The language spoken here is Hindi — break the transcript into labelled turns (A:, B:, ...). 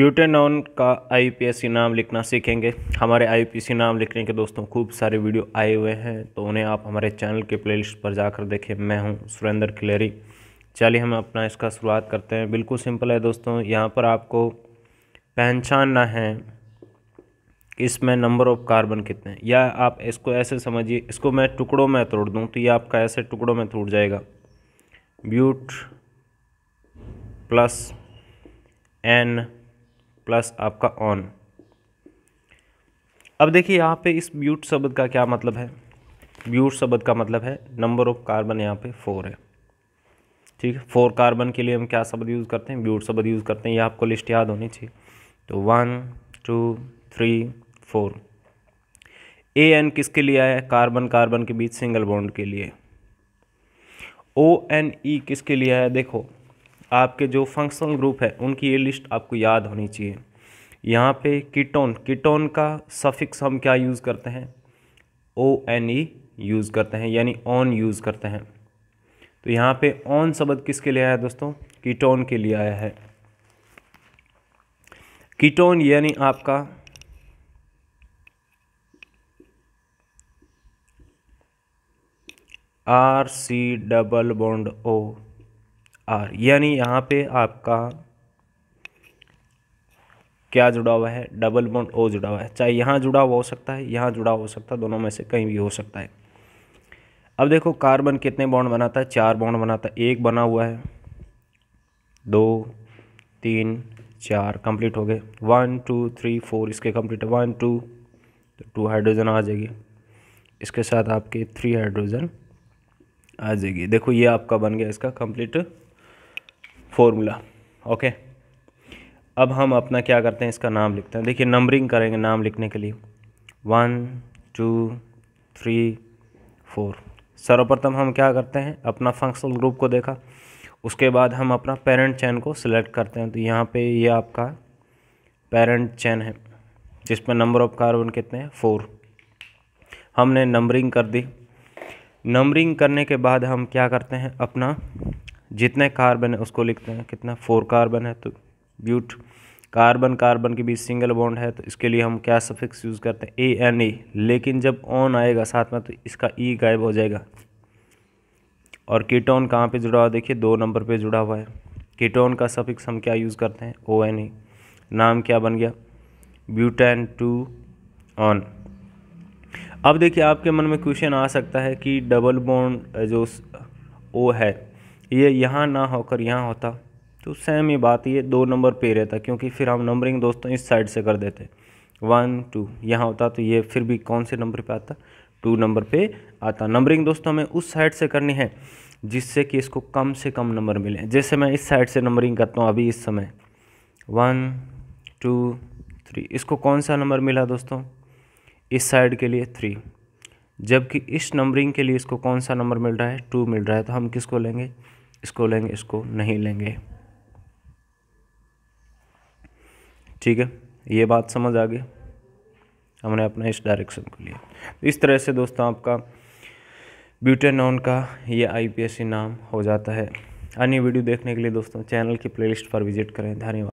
A: प्यूटेनॉन का आईयूपीएससी नाम लिखना सीखेंगे हमारे आईयूपीएससी नाम लिखने के दोस्तों खूब सारे वीडियो आए हुए हैं तो उन्हें आप हमारे चैनल के प्लेलिस्ट पर जाकर देखें मैं हूं सुरेंद्र खिलेरी चलिए हम अपना इसका शुरुआत करते हैं बिल्कुल सिंपल है दोस्तों यहाँ पर आपको पहचानना है इसमें नंबर ऑफ कार्बन कितने या आप इसको ऐसे समझिए इसको मैं टुकड़ों में तोड़ दूँ तो ये आपका ऐसे टुकड़ों में टूट जाएगा ब्यूट प्लस एन प्लस आपका ऑन अब देखिए यहाँ पे इस ब्यूट शब्द का क्या मतलब है ब्यूट शब्द का मतलब है नंबर ऑफ कार्बन यहाँ पे फोर है ठीक है फोर कार्बन के लिए हम क्या शब्द यूज़ करते हैं ब्यूट शब्द यूज़ करते हैं ये आपको लिस्ट याद होनी चाहिए तो one two three four a n किसके लिए आया कार्बन कार्बन के बीच सिंगल बॉन्ड के लिए ओ एन ई किसके लिए आया देखो आपके जो फंक्शनल ग्रुप है उनकी ये लिस्ट आपको याद होनी चाहिए यहाँ पे कीटोन कीटोन का सफिक्स हम क्या यूज़ करते हैं ओ एन ई यूज़ करते हैं यानी ऑन यूज़ करते हैं तो यहाँ पे ऑन शब्द किसके लिए आया है दोस्तों कीटोन के लिए आया है कीटोन यानी आपका R C double bond O R यानी यहाँ पे आपका क्या जुड़ा हुआ है डबल बॉन्ड ओ जुड़ा हुआ है चाहे यहाँ जुड़ा हुआ हो सकता है यहाँ जुड़ा हो सकता है दोनों में से कहीं भी हो सकता है अब देखो कार्बन कितने बॉन्ड बनाता है चार बॉन्ड बनाता है एक बना हुआ है दो तीन चार कंप्लीट हो गए वन टू थ्री फोर इसके कंप्लीट वन टू तो टू हाइड्रोजन आ जाएगी इसके साथ आपके थ्री हाइड्रोजन आ जाएगी देखो ये आपका बन गया इसका कंप्लीट फॉर्मूला ओके अब हम अपना क्या करते हैं इसका नाम लिखते हैं देखिए नंबरिंग करेंगे नाम लिखने के लिए वन टू थ्री फोर सर्वप्रथम हम क्या करते हैं अपना फंक्शनल ग्रुप को देखा उसके बाद हम अपना पेरेंट चैन को सिलेक्ट करते हैं तो यहाँ पे ये यह आपका पेरेंट चैन है जिसमें नंबर ऑफ कार्बन कितने हैं फोर हमने नंबरिंग कर दी नंबरिंग करने के बाद हम क्या करते हैं अपना जितने कार्बन है उसको लिखते हैं कितना फोर कार्बन है तो ब्यूट कार्बन कार्बन के बीच सिंगल बॉन्ड है तो इसके लिए हम क्या सफिक्स यूज़ करते हैं ए एन ई लेकिन जब ऑन आएगा साथ में तो इसका ई e गायब हो जाएगा और कीटोन कहाँ पे जुड़ा हुआ देखिए दो नंबर पे जुड़ा हुआ है कीटोन का सफिक्स हम क्या यूज़ करते हैं ओ एन ई नाम क्या बन गया ब्यूटेन टू ऑन अब देखिए आपके मन में क्वेश्चन आ सकता है कि डबल बॉन्ड जो ओ है ये यहाँ ना होकर यहाँ होता तो सेम ही बात ये दो नंबर पे रहता क्योंकि फिर हम नंबरिंग दोस्तों इस साइड से कर देते वन टू यहाँ होता तो ये फिर भी कौन से नंबर पे आता टू नंबर पे आता नंबरिंग दोस्तों हमें उस साइड से करनी है जिससे कि इसको कम से कम नंबर मिले जैसे मैं इस साइड से नंबरिंग करता हूँ अभी इस समय वन टू थ्री इसको कौन सा नंबर मिला दोस्तों इस साइड के लिए थ्री जबकि इस नंबरिंग के लिए इसको कौन सा नंबर मिल रहा है टू मिल रहा है तो हम किसको लेंगे इसको लेंगे इसको नहीं लेंगे ठीक है ये बात समझ आ गई हमने अपना इस डायरेक्शन को लिया तो इस तरह से दोस्तों आपका ब्यूटेनॉन का ये आईपीएससी नाम हो जाता है अन्य वीडियो देखने के लिए दोस्तों चैनल की प्लेलिस्ट पर विजिट करें धन्यवाद